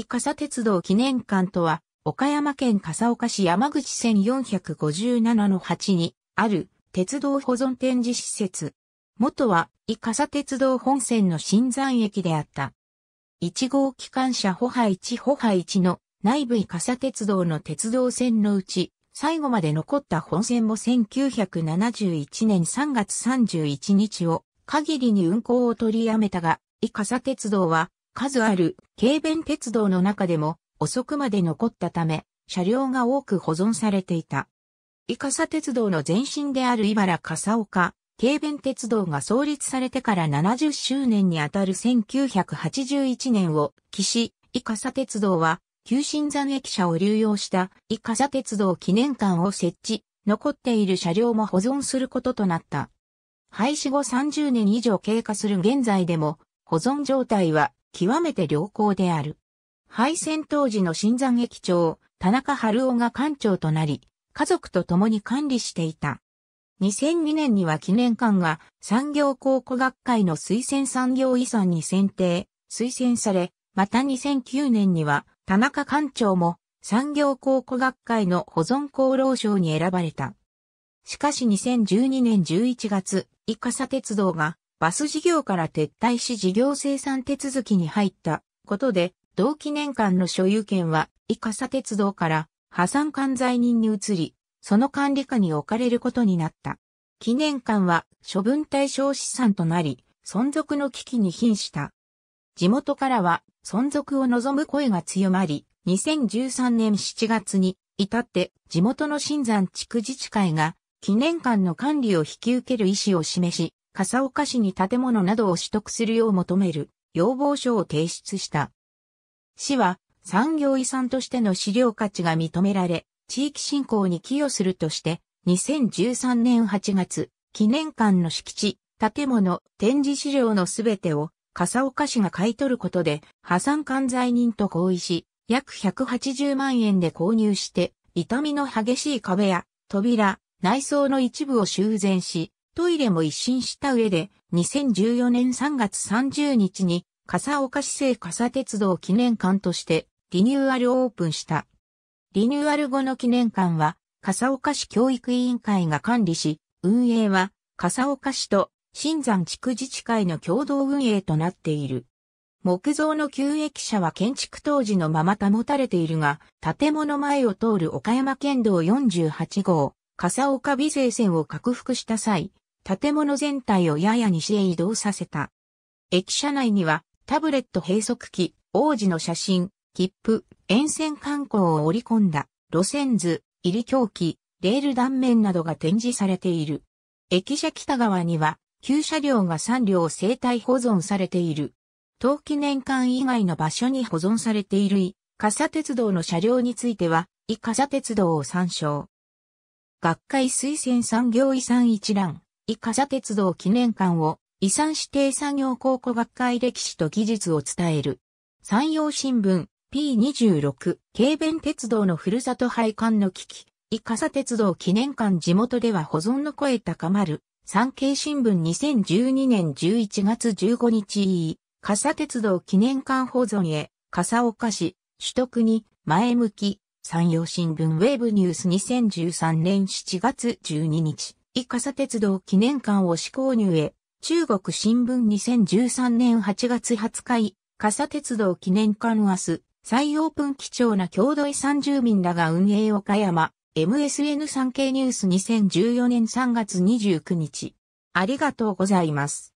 伊笠鉄道記念館とは、岡山県笠岡市山口線457の8にある鉄道保存展示施設。元は伊笠鉄道本線の新山駅であった。1号機関車歩波1歩波1の内部伊笠鉄道の鉄道線のうち、最後まで残った本線も1971年3月31日を限りに運行を取りやめたが、伊笠鉄道は数ある軽便鉄道の中でも遅くまで残ったため、車両が多く保存されていた。伊笠鉄道の前身である茨笠岡、軽便鉄道が創立されてから70周年にあたる1981年を岸、イ伊笠鉄道は、旧新山駅舎を流用した伊笠鉄道記念館を設置、残っている車両も保存することとなった。廃止後30年以上経過する現在でも、保存状態は極めて良好である。敗戦当時の新山駅長、田中春夫が館長となり、家族と共に管理していた。2002年には記念館が産業考古学会の推薦産業遺産に選定、推薦され、また2009年には田中館長も産業考古学会の保存功労賞に選ばれた。しかし2012年11月、イカサ鉄道がバス事業から撤退し事業生産手続きに入ったことで、同期年間の所有権は、イカサ鉄道から破産管財人に移り、その管理下に置かれることになった。記念館は処分対象資産となり、存続の危機に瀕した。地元からは存続を望む声が強まり、2013年7月に至って地元の新山地区自治会が記念館の管理を引き受ける意思を示し、笠岡市に建物などを取得するよう求める要望書を提出した。市は産業遺産としての資料価値が認められ、地域振興に寄与するとして、2013年8月、記念館の敷地、建物、展示資料のすべてを笠岡市が買い取ることで、破産管財人と合意し、約180万円で購入して、痛みの激しい壁や扉、内装の一部を修繕し、トイレも一新した上で、2014年3月30日に、笠岡市政笠鉄道記念館として、リニューアルオープンした。リニューアル後の記念館は、笠岡市教育委員会が管理し、運営は、笠岡市と新山地区自治会の共同運営となっている。木造の旧駅舎は建築当時のまま保たれているが、建物前を通る岡山県道48号、笠岡美勢線を拡幅した際、建物全体をやや西へ移動させた。駅舎内には、タブレット閉塞機、王子の写真、切符、沿線観光を織り込んだ、路線図、入り狂気、レール断面などが展示されている。駅舎北側には、旧車両が3両生体保存されている。冬季年間以外の場所に保存されているイカ鉄道の車両については、伊笠鉄道を参照。学会推薦産業遺産一覧。伊下者鉄道記念館を遺産指定作業考古学会歴史と技術を伝える。山陽新聞 P26 軽便鉄道のふるさと廃管の危機。伊下者鉄道記念館地元では保存の声高まる。産経新聞2012年11月15日笠鉄道記念館保存へ、笠岡市、取得に、前向き、山陽新聞ウェーブニュース2013年7月12日。伊笠鉄道記念館を試購入へ、中国新聞2013年8月20日伊笠鉄道記念館明日、再オープン貴重な郷土遺産住民らが運営岡山、MSN3K ニュース2014年3月29日。ありがとうございます。